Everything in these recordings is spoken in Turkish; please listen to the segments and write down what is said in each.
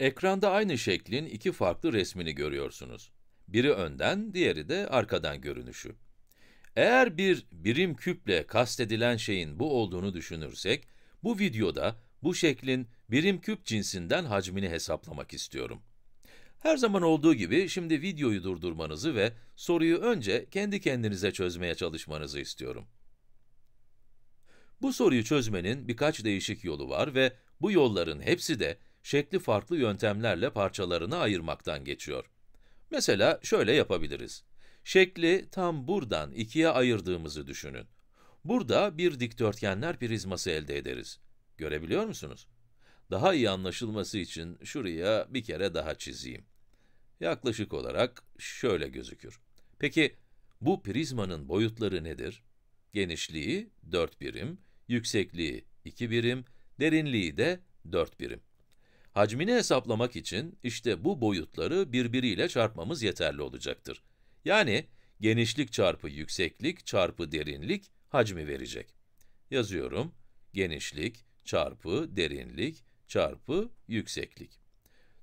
Ekranda aynı şeklin iki farklı resmini görüyorsunuz. Biri önden, diğeri de arkadan görünüşü. Eğer bir birim küple kastedilen şeyin bu olduğunu düşünürsek, bu videoda bu şeklin birim küp cinsinden hacmini hesaplamak istiyorum. Her zaman olduğu gibi şimdi videoyu durdurmanızı ve soruyu önce kendi kendinize çözmeye çalışmanızı istiyorum. Bu soruyu çözmenin birkaç değişik yolu var ve bu yolların hepsi de şekli farklı yöntemlerle parçalarına ayırmaktan geçiyor. Mesela şöyle yapabiliriz. Şekli tam buradan ikiye ayırdığımızı düşünün. Burada bir dikdörtgenler prizması elde ederiz. Görebiliyor musunuz? Daha iyi anlaşılması için şuraya bir kere daha çizeyim. Yaklaşık olarak şöyle gözükür. Peki, bu prizmanın boyutları nedir? Genişliği 4 birim, yüksekliği 2 birim, derinliği de 4 birim. Hacmini hesaplamak için işte bu boyutları birbiriyle çarpmamız yeterli olacaktır. Yani genişlik çarpı yükseklik çarpı derinlik hacmi verecek. Yazıyorum. Genişlik çarpı derinlik çarpı yükseklik.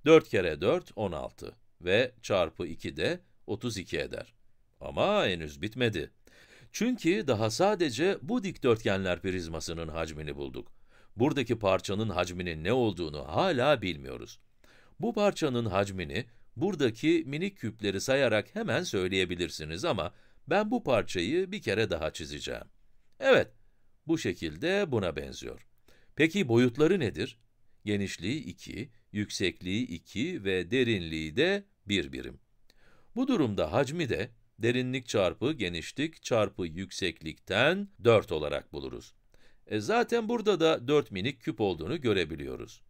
4 kere 4, 16 ve çarpı 2 de 32 eder. Ama henüz bitmedi. Çünkü daha sadece bu dikdörtgenler prizmasının hacmini bulduk buradaki parçanın hacminin ne olduğunu hala bilmiyoruz. Bu parçanın hacmini buradaki minik küpleri sayarak hemen söyleyebilirsiniz ama ben bu parçayı bir kere daha çizeceğim. Evet, bu şekilde buna benziyor. Peki boyutları nedir? Genişliği 2, yüksekliği 2 ve derinliği de 1 birim. Bu durumda hacmi de derinlik çarpı genişlik çarpı yükseklikten 4 olarak buluruz. E zaten burada da 4 minik küp olduğunu görebiliyoruz.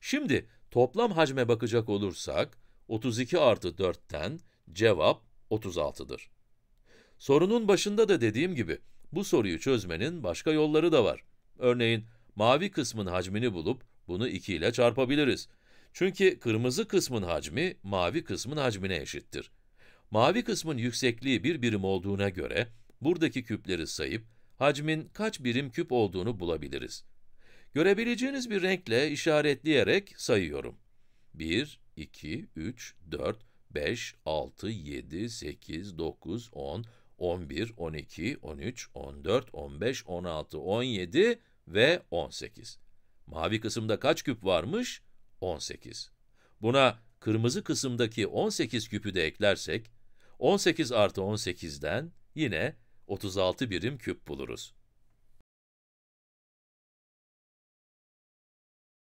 Şimdi toplam hacme bakacak olursak 32 artı 4'ten cevap 36'dır. Sorunun başında da dediğim gibi bu soruyu çözmenin başka yolları da var. Örneğin mavi kısmın hacmini bulup bunu 2 ile çarpabiliriz. Çünkü kırmızı kısmın hacmi mavi kısmın hacmine eşittir. Mavi kısmın yüksekliği bir birim olduğuna göre buradaki küpleri sayıp hacmin kaç birim küp olduğunu bulabiliriz. Görebileceğiniz bir renkle işaretleyerek sayıyorum. 1, 2, 3, 4, 5, 6, 7, 8, 9, 10, 11, 12, 13, 14, 15, 16, 17 ve 18. Mavi kısımda kaç küp varmış? 18. Buna kırmızı kısımdaki 18 küpü de eklersek, 18 artı 18'den yine 36 birim küp buluruz.